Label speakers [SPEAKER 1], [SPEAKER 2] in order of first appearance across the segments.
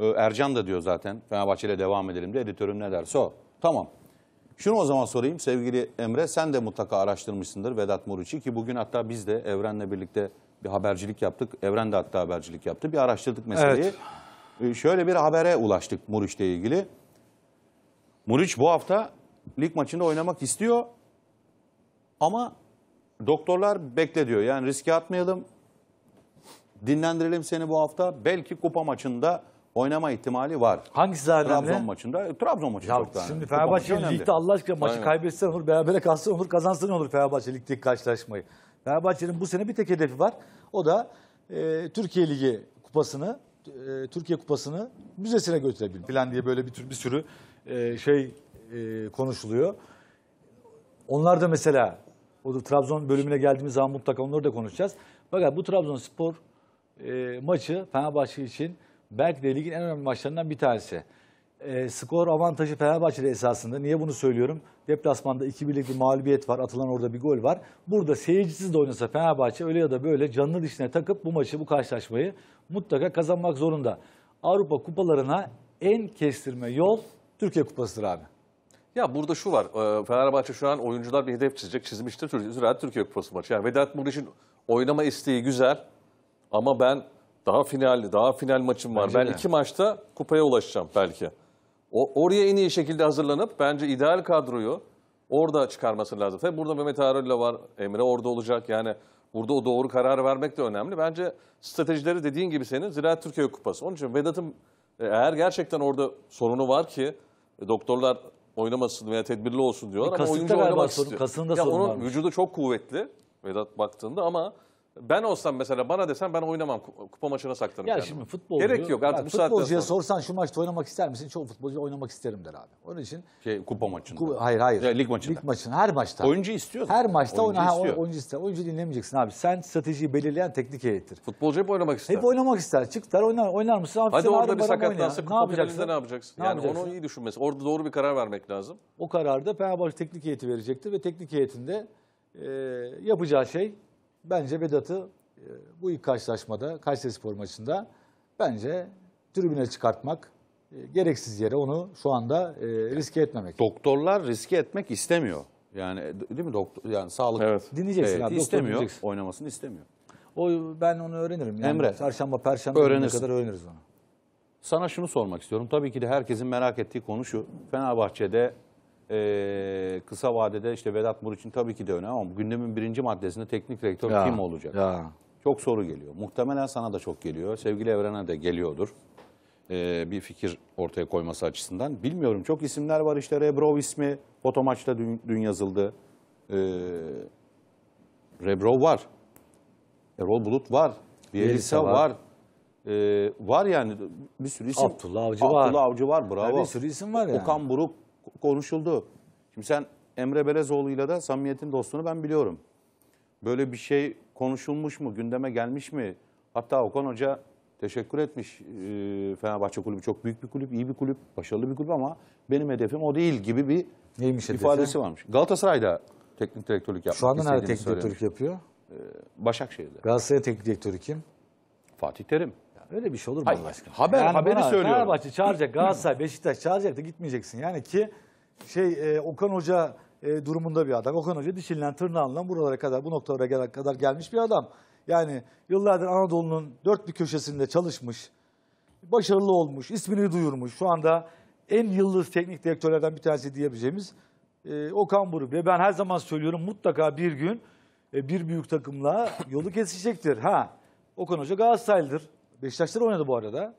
[SPEAKER 1] Ercan da diyor zaten Fenerbahçe ile devam edelim de editörüm ne derse o. Tamam. Şunu o zaman sorayım sevgili Emre sen de mutlaka araştırmışsındır Vedat Muriç'i ki bugün hatta biz de Evren'le birlikte bir habercilik yaptık. Evren de hatta habercilik yaptı. Bir araştırdık meseleyi. Evet. Ee, şöyle bir habere ulaştık Muriç'le ilgili. Muriç bu hafta lig maçında oynamak istiyor ama doktorlar bekle diyor. Yani riske atmayalım. Dinlendirelim seni bu hafta. Belki kupa maçında oynama ihtimali var. Hangisi daha önemli? Trabzon maçında. E, Trabzon maçı ya çok daha Şimdi Fenerbahçe ligde Allah aşkına maçı Aynen.
[SPEAKER 2] kaybetsen olur, berabere kalsın olur, kazansan olur Fenerbahçe ligdeki karşılaşmayı. Fenerbahçe'nin bu sene bir tek hedefi var. O da e, Türkiye Ligi kupasını, e, Türkiye kupasını müzesine götürebilir. Plan diye böyle bir, tür, bir sürü e, şey e, konuşuluyor. Onlar da mesela o da Trabzon bölümüne geldiğimiz zaman mutlaka onları da konuşacağız. Fakat bu Trabzonspor e, maçı Fenerbahçe için Belki de ligin en önemli maçlarından bir tanesi. E, skor avantajı Fenerbahçe'de esasında. Niye bunu söylüyorum? Deplasmanda 2-1'lik bir mağlubiyet var. Atılan orada bir gol var. Burada seyircisiz de oynasa Fenerbahçe öyle ya da böyle canını dişine takıp bu maçı, bu karşılaşmayı mutlaka kazanmak zorunda. Avrupa kupalarına en kestirme yol Türkiye Kupası'dır abi.
[SPEAKER 3] Ya burada şu var. E, Fenerbahçe şu an oyuncular bir hedef çizecek. Çizmiştir. Ziraat Türkiye Kupası maçı. Yani Vedat Muriç'in oynama isteği güzel. Ama ben daha finalli, daha final maçım var. Bence ben de. iki maçta kupaya ulaşacağım belki. O, oraya en iyi şekilde hazırlanıp bence ideal kadroyu orada çıkarması lazım. Tabii burada Mehmet Ağrı'yla var, Emre orada olacak. Yani burada o doğru kararı vermek de önemli. Bence stratejileri dediğin gibi senin Ziraat Türkiye Kupası. Onun için Vedat'ın e, eğer gerçekten orada sorunu var ki e, doktorlar oynamasın veya tedbirli olsun diyorlar e, ama oyuncu oynamak istiyor. Kasında ya sorun onun varmış. vücudu çok kuvvetli Vedat baktığında ama ben olsam mesela bana desen ben oynamam. Kupa maçına saklarım. Ya yani. şimdi futbol Gerek yok artık bu saatten Futbolcuya sonra.
[SPEAKER 2] sorsan şu maçta oynamak ister misin? Çoğu futbolcu oynamak isterim der abi. Onun için
[SPEAKER 3] Şey, kupa maçında.
[SPEAKER 2] Ku- hayır hayır. Ya, lig maçında. Lig maçında her maçta. Oyuncu istiyor her maçta Oyuncu oyna, istiyor. oyuncu ister. Oyuncu dinlemeyeceksin abi. Sen stratejiyi belirleyen teknik heyettir. Futbolcu hep oynamak ister. Hep oynamak ister. Çık der oynar, oynar mısın? Abi Hadi sen orada ağrı bir barama sakatlansa kupa ne yapacaksın? Ne yani onu
[SPEAKER 3] iyi düşünmesi. Orada doğru bir karar vermek lazım. O
[SPEAKER 2] kararda Fenerbahçe teknik heyeti verecektir ve teknik heyetinde e, yapacağı şey bence Vedat'ı e, bu ilk karşılaşmada Kayseri Spor maçında bence tribüne çıkartmak e, gereksiz yere onu şu anda e, riske etmemek.
[SPEAKER 1] Doktorlar riske etmek istemiyor. Yani değil mi doktor yani sağlık evet. dinleyeceksin evet, abi, istemiyor. Dinleyeceksin. Oynamasını
[SPEAKER 2] istemiyor. O ben onu öğrenirim. Yani Emre. Çarşamba, perşembe öğrenirsin. kadar
[SPEAKER 1] öğreniriz onu. Sana şunu sormak istiyorum. Tabii ki de herkesin merak ettiği konu şu. Fenerbahçe'de e, kısa vadede işte Vedat Muriç'in tabii ki de önemli ama gündemin birinci maddesinde teknik direktör ya, kim olacak? Ya. Çok soru geliyor. Muhtemelen sana da çok geliyor. Sevgili Evren'e de geliyordur. Ee, bir fikir ortaya koyması açısından. Bilmiyorum çok isimler var işte Rebrov ismi. Foto dün, dün yazıldı. Ee, Rebrov var. Erol Bulut var. Bielisa var. var. Ee, var yani bir sürü isim. Abdullah Avcı Abdullah var. Abdullah Avcı var bravo. Yani bir sürü isim var yani. Okan Buruk konuşuldu. Şimdi sen Emre Belezoğlu'yla da samimiyetin dostunu ben biliyorum. Böyle bir şey konuşulmuş mu, gündeme gelmiş mi? Hatta Okan Hoca teşekkür etmiş. E, Fenerbahçe kulübü çok büyük bir kulüp, iyi bir kulüp, başarılı bir kulüp ama benim hedefim o değil gibi bir Neymiş ifadesi hedefi? varmış. Galatasaray'da teknik direktörlük yapmak Şu anda nerede teknik direktörlük yapıyor? Ee, Başakşehir'de. Galatasaray teknik direktörü kim? Fatih Terim. Öyle bir şey olur mu Hayır, Allah aşkına? Haber, yani haberi bana, söylüyorum. Fenerbahçe
[SPEAKER 2] çağıracak, Galatasaray, Beşiktaş çağıracak da gitmeyeceksin. Yani ki şey e, Okan Hoca e, durumunda bir adam. Okan Hoca dişinden tırnağından buralara kadar, bu noktalara kadar gelmiş bir adam. Yani yıllardır Anadolu'nun dört bir köşesinde çalışmış, başarılı olmuş, ismini duyurmuş. Şu anda en yıldız teknik direktörlerden bir tanesi diyebileceğimiz e, Okan Buru Ve ben her zaman söylüyorum mutlaka bir gün e, bir büyük takımla yolu kesecektir. Ha Okan Hoca Galatasaraylıdır. Beşiktaş'ta da oynadı bu arada.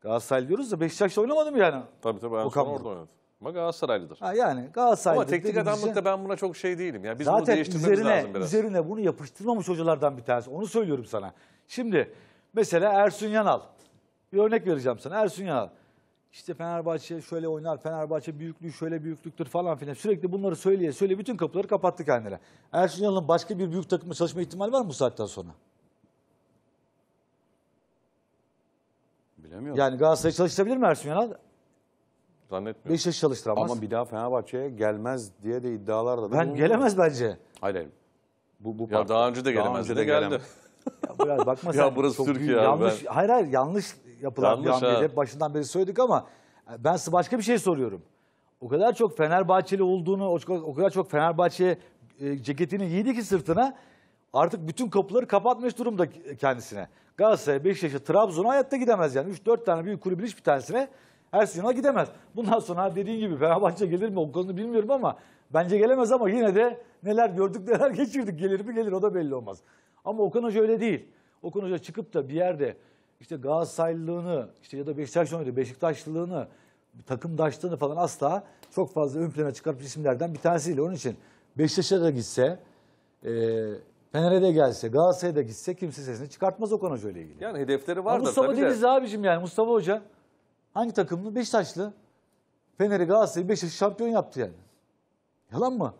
[SPEAKER 2] Galatasaray diyoruz da Beşiktaş'ta oynamadı mı yani? Tabii tabii en son Okan Buruk. orada
[SPEAKER 3] oynadı. Ama Galatasaraylıdır. Ha
[SPEAKER 2] yani Galatasaray'da. Ama teknik adamlıkta
[SPEAKER 3] ben buna çok şey değilim. Yani biz bunu zaten değiştirmemiz üzerine, lazım biraz.
[SPEAKER 2] üzerine bunu yapıştırmamış hocalardan bir tanesi. Onu söylüyorum sana. Şimdi mesela Ersun Yanal. Bir örnek vereceğim sana. Ersun Yanal. İşte Fenerbahçe şöyle oynar, Fenerbahçe büyüklüğü şöyle büyüklüktür falan filan. Sürekli bunları söyleye söyle bütün kapıları kapattı kendine. Ersun Yanal'ın başka bir büyük takımla çalışma ihtimali var mı bu saatten sonra? Bilemiyorum. Yani Galatasaray çalıştırabilir mi Ersun Yanal?
[SPEAKER 1] Zannetmiyorum. Beşiktaş çalıştıramaz. Ama bir daha Fenerbahçe'ye gelmez diye de iddialar da. Ben gelemez bence. Hayır hayır. Bu, bu ya daha önce de gelemez. Daha önce de, de geldi. geldi. ya biraz bakma sen. ya burası çok Türkiye yanlış,
[SPEAKER 2] ben... Hayır hayır yanlış yapılan yanlış, bir Hep başından beri söyledik ama ben size başka bir şey soruyorum. O kadar çok Fenerbahçeli olduğunu, o kadar çok Fenerbahçe e, ceketini giydi ki sırtına artık bütün kapıları kapatmış durumda kendisine. Galatasaray, Beşiktaş'a, Trabzon'a hayatta gidemez yani. 3-4 tane büyük kulübün hiçbir tanesine Ersun'a gidemez. Bundan sonra dediğin gibi Fenerbahçe gelir mi o konuda bilmiyorum ama bence gelemez ama yine de neler gördük neler geçirdik gelir mi gelir o da belli olmaz. Ama Okan Hoca öyle değil. Okan Hoca çıkıp da bir yerde işte Galatasaraylılığını işte ya da Beşiktaşlılığını, Beşiktaşlılığını, takımdaşlığını falan asla çok fazla ön plana çıkartıp isimlerden bir tanesiyle. Onun için Beşiktaş'a da gitse, e, Fener'e gelse, Galatasaray'a da gitse kimse sesini çıkartmaz Okan Hoca ile ilgili. Yani hedefleri var da Mustafa tabii Denizli de. abicim yani Mustafa Hoca hangi takımlı? Beşiktaşlı. Fener'i Galatasaray'ı Beşiktaş'ı şampiyon yaptı yani. Yalan mı?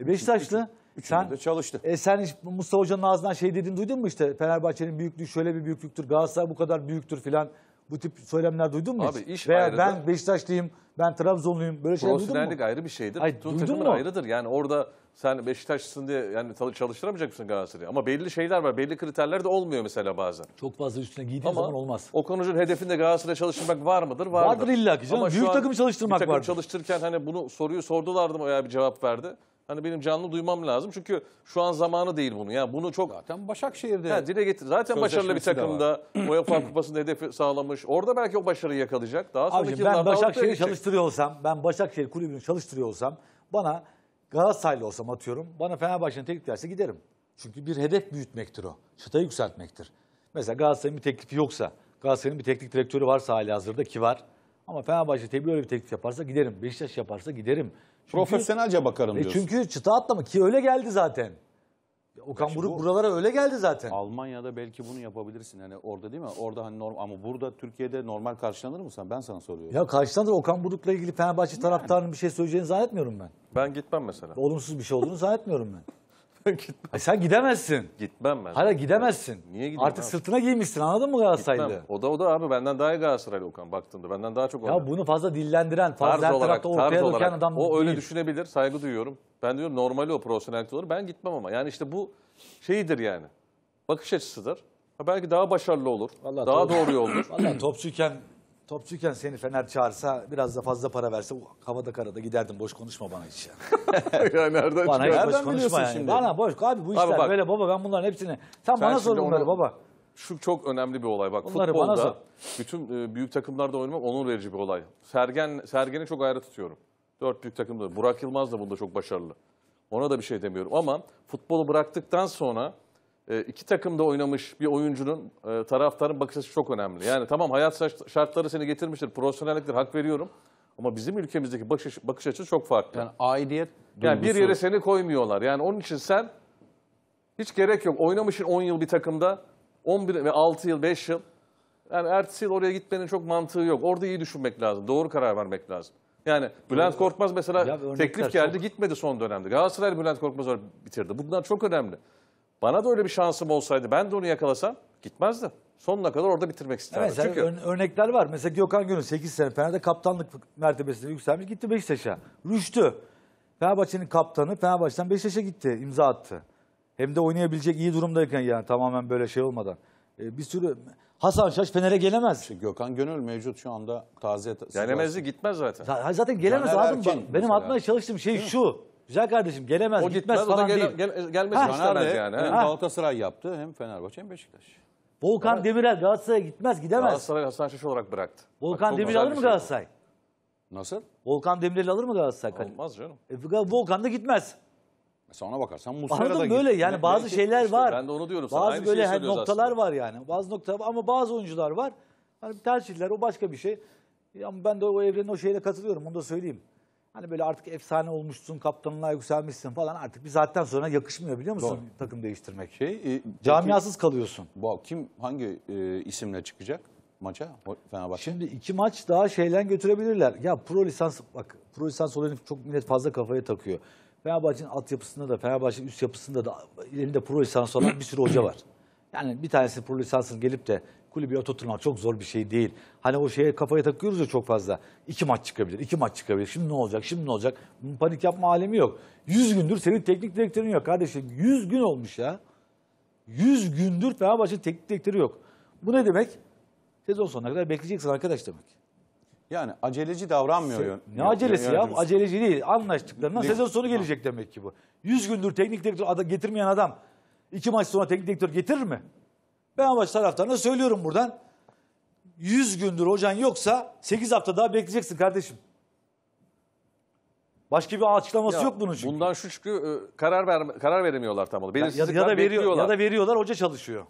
[SPEAKER 2] E Beşiktaşlı. sen, çalıştı. E sen hiç Mustafa Hoca'nın ağzından şey dediğini duydun mu işte Fenerbahçe'nin büyüklüğü şöyle bir büyüklüktür, Galatasaray bu kadar büyüktür filan. Bu tip söylemler duydun mu Abi iş Veya ayrıdır. ben Beşiktaşlıyım, ben Trabzonluyum böyle şeyler duydun mu? Profesyonellik ayrı bir şeydir. Ay, Ay, duydun mu? ayrıdır.
[SPEAKER 3] Yani orada sen Beşiktaşlısın diye yani çalıştıramayacak mısın Galatasaray'ı? Ama belli şeyler var. Belli kriterler de olmuyor mesela bazen. Çok fazla üstüne giydiğin Ama zaman olmaz. Okan Hoca'nın hedefinde Galatasaray'a çalıştırmak var mıdır? Vardır. Vardır illa ki canım. Büyük şu an takımı çalıştırmak bir takım vardır. çalıştırırken hani bunu soruyu sordulardı mı veya bir cevap verdi. Hani benim canlı duymam lazım. Çünkü şu an zamanı değil bunu. Yani bunu çok zaten Başakşehir'de ha, dile getir. Zaten başarılı bir takımda UEFA Kupası'nın hedef sağlamış. Orada belki o başarıyı yakalayacak. Daha sonraki Abicim, ben Başakşehir çalıştırıyor
[SPEAKER 2] olsam, ben Başakşehir kulübünü çalıştırıyor olsam bana Galatasaraylı olsam atıyorum. Bana Fenerbahçe'nin teklif verse giderim. Çünkü bir hedef büyütmektir o. Çıtayı yükseltmektir. Mesela Galatasaray'ın bir teklifi yoksa, Galatasaray'ın bir teknik direktörü varsa hali hazırda ki var. Ama Fenerbahçe tabii öyle bir teklif yaparsa giderim. Beşiktaş yaparsa giderim. Çünkü, Profesyonelce bakarım e diyorsun. E çünkü çıta atlama ki öyle geldi zaten.
[SPEAKER 1] Okan e Buruk bu, buralara öyle geldi zaten. Almanya'da belki bunu yapabilirsin. Hani orada değil mi? Orada hani normal ama burada Türkiye'de normal karşılanır mı sen? Ben sana soruyorum. Ya
[SPEAKER 2] karşılanır. Okan Buruk'la ilgili Fenerbahçe yani. taraftarının bir şey söyleyeceğini zannetmiyorum ben.
[SPEAKER 1] Ben gitmem mesela.
[SPEAKER 2] Olumsuz bir şey olduğunu zannetmiyorum ben. Gitmem. E sen gidemezsin.
[SPEAKER 3] Gitmem ben. Hala gidemezsin. Ben, niye gideyim Artık abi?
[SPEAKER 2] sırtına giymişsin anladın mı Galatasaraylı? Gitmem.
[SPEAKER 3] O da o da abi benden daha iyi Galatasaraylı Okan baktığında. Benden daha çok oynar. Ya
[SPEAKER 2] bunu fazla dillendiren, fazla tarz her olarak, tarafta ortaya döken adam O değil. öyle
[SPEAKER 3] düşünebilir, saygı duyuyorum. Ben diyorum normali o profesyonel olur. Ben gitmem ama. Yani işte bu şeydir yani. Bakış açısıdır. Ha belki daha başarılı olur. Vallahi daha doğru, yol olur. Vallahi
[SPEAKER 2] topçuyken Topçuyken seni Fener çağırsa biraz da fazla para verse havada karada giderdim. Boş
[SPEAKER 3] konuşma bana hiç. ya nereden bana hiç boş konuşma yani. Şimdi? Bana
[SPEAKER 2] boş. Abi bu işler abi bak, böyle baba ben bunların hepsini. Sen, bana sor bunları onu, baba.
[SPEAKER 3] Şu çok önemli bir olay bak. Bunları futbolda bütün e, büyük takımlarda oynamak onur verici bir olay. Sergen Sergen'i çok ayrı tutuyorum. Dört büyük takımda. Burak Yılmaz da bunda çok başarılı. Ona da bir şey demiyorum ama futbolu bıraktıktan sonra ee, iki takımda oynamış bir oyuncunun e, taraftarın bakış açısı çok önemli. Yani tamam hayat şartları seni getirmiştir, profesyonelliktir, hak veriyorum. Ama bizim ülkemizdeki bakış, bakış açısı çok farklı. Yani aidiyet duygusu. Yani bir yere seni koymuyorlar. Yani onun için sen hiç gerek yok. Oynamışsın 10 yıl bir takımda, 11 ve 6 yıl, 5 yıl. Yani ertesi yıl oraya gitmenin çok mantığı yok. Orada iyi düşünmek lazım. Doğru karar vermek lazım. Yani Bülent Korkmaz mesela teklif geldi çok... gitmedi son dönemde. Galatasaray Bülent Korkmaz'ı bitirdi. Bunlar çok önemli. Bana da öyle bir şansım olsaydı ben de onu yakalasam gitmezdim. Sonuna kadar orada bitirmek isterdim. Evet, Çünkü... ör-
[SPEAKER 2] örnekler var. Mesela Gökhan Gönül 8 sene Fener'de kaptanlık mertebesine yükselmiş gitti Beşiktaş'a. Rüştü. Fenerbahçe'nin kaptanı Fenerbahçe'den Beşiktaş'a gitti, imza attı. Hem de oynayabilecek iyi durumdayken yani tamamen böyle şey olmadan. Ee, bir sürü Hasan Şaş Fener'e gelemez. Gökhan
[SPEAKER 1] Gönül mevcut şu anda
[SPEAKER 3] taze. Gelemezdi gitmez zaten. Z- Zaten gelemez Caner Erkin Benim atmaya
[SPEAKER 1] çalıştığım şey şu. Güzel kardeşim gelemez o gitmez, gitmez falan o gele, değil.
[SPEAKER 3] Gel, e, gelmesi ha, istemez yani. Hem ha.
[SPEAKER 1] Galatasaray yaptı hem Fenerbahçe hem Beşiktaş.
[SPEAKER 2] Volkan evet. Demirel Galatasaray'a gitmez gidemez. Galatasaray Hasan Şaş olarak bıraktı. Volkan Bak, Demirel alır mı şey Galatasaray? Nasıl? Volkan Demirel alır mı Galatasaray? Olmaz canım. E, Volkan da gitmez. Mesela ona bakarsan Muslera da böyle yani ne, bazı şeyler işte, var. Ben
[SPEAKER 3] de onu diyorum. bazı Aynı böyle hani noktalar
[SPEAKER 2] aslında. var yani. Bazı noktalar ama bazı oyuncular var. Hani tercihler o başka bir şey. Ama ben de o evrenin o şeyine katılıyorum. Onu da söyleyeyim. Hani böyle artık efsane olmuşsun, kaptanlığa yükselmişsin falan artık bir saatten sonra yakışmıyor biliyor musun Doğru.
[SPEAKER 1] takım değiştirmek. Şey, e, Camiasız peki, kalıyorsun. Bu kim hangi e, isimle çıkacak maça
[SPEAKER 2] Fenerbahçe? Şimdi iki maç daha şeyden götürebilirler. Ya pro lisans bak pro lisans olayını çok millet fazla kafaya takıyor. Fenerbahçe'nin alt yapısında da Fenerbahçe'nin üst yapısında da elinde pro lisans olan bir sürü hoca var. Yani bir tanesi pro lisansın gelip de kulübe oturtmak çok zor bir şey değil. Hani o şeye kafaya takıyoruz ya çok fazla. İki maç çıkabilir, iki maç çıkabilir. Şimdi ne olacak, şimdi ne olacak? Panik yapma alemi yok. yüz gündür senin teknik direktörün yok kardeşim. yüz gün olmuş ya. yüz gündür Fenerbahçe'nin teknik direktörü yok. Bu ne demek? Sezon sonuna kadar bekleyeceksin arkadaş demek.
[SPEAKER 1] Yani aceleci davranmıyor. Se ne acelesi yön, ya? aceleci değil. Anlaştıklarından ne? sezon sonu gelecek demek ki bu.
[SPEAKER 2] yüz gündür teknik direktör getirmeyen adam iki maç sonra teknik direktör getirir mi? Ben Fenerbahçe taraftarına söylüyorum buradan. 100 gündür hocan yoksa 8 hafta daha bekleyeceksin kardeşim.
[SPEAKER 3] Başka bir açıklaması Ya, yok bunun çünkü. Bundan şu çünkü e, karar ver, karar veremiyorlar tam olarak. Ya, ya, da veriyor, ya da veriyorlar hoca çalışıyor.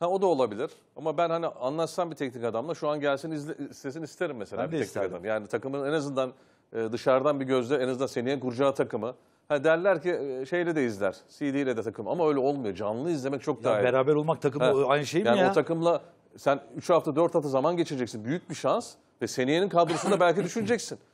[SPEAKER 3] Ha, o da olabilir. Ama ben hani anlatsam bir teknik adamla şu an gelsin izle, istesin isterim mesela Ben bir teknik isterdim. adam. Yani takımın en azından e, dışarıdan bir gözle en azından seneye kuracağı takımı Ha derler ki e, şeyle de izler. CD ile de takım ama öyle olmuyor. Canlı izlemek çok daha iyi. Beraber olmak takım aynı şey mi yani ya? o takımla sen 3 hafta 4 hafta zaman geçireceksin. Büyük bir şans ve seniyenin kadrosunda belki düşüneceksin.